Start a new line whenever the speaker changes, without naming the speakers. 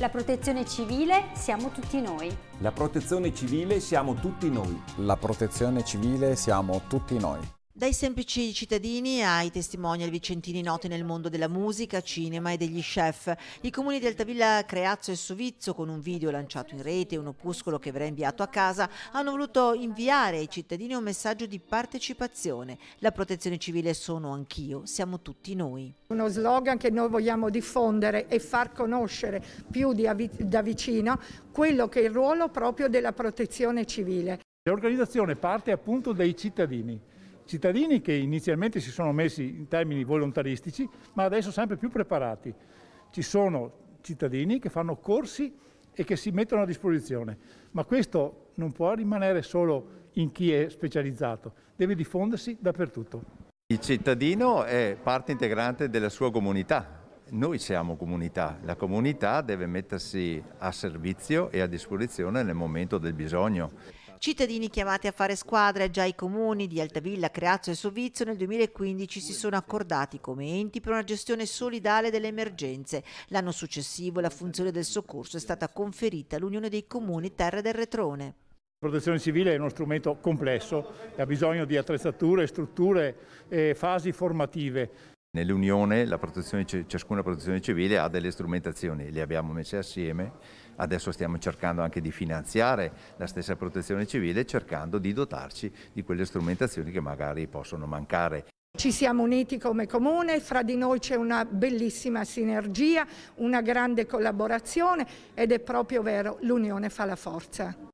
La protezione civile siamo tutti noi.
La protezione civile siamo tutti noi. La protezione civile siamo tutti noi.
Dai semplici cittadini ai testimonial vicentini noti nel mondo della musica, cinema e degli chef, i comuni di Altavilla, Creazzo e Sovizio, con un video lanciato in rete e un opuscolo che verrà inviato a casa, hanno voluto inviare ai cittadini un messaggio di partecipazione. La protezione civile sono anch'io, siamo tutti noi.
Uno slogan che noi vogliamo diffondere e far conoscere più da vicino quello che è il ruolo proprio della protezione civile.
L'organizzazione parte appunto dai cittadini cittadini che inizialmente si sono messi in termini volontaristici, ma adesso sempre più preparati. Ci sono cittadini che fanno corsi e che si mettono a disposizione, ma questo non può rimanere solo in chi è specializzato, deve diffondersi dappertutto.
Il cittadino è parte integrante della sua comunità, noi siamo comunità, la comunità deve mettersi a servizio e a disposizione nel momento del bisogno.
Cittadini chiamati a fare squadra, già i comuni di Altavilla, Creazzo e Sovizio nel 2015 si sono accordati come enti per una gestione solidale delle emergenze. L'anno successivo la funzione del soccorso è stata conferita all'Unione dei Comuni Terre del Retrone. La protezione
civile è uno strumento complesso, ha bisogno di attrezzature, strutture e fasi
formative. Nell'Unione ciascuna protezione civile ha delle strumentazioni, le abbiamo messe assieme, adesso stiamo cercando anche di finanziare la stessa protezione civile cercando di dotarci di quelle strumentazioni che magari possono mancare.
Ci siamo uniti come comune, fra di noi c'è una bellissima sinergia, una grande collaborazione ed è proprio vero, l'unione fa la forza.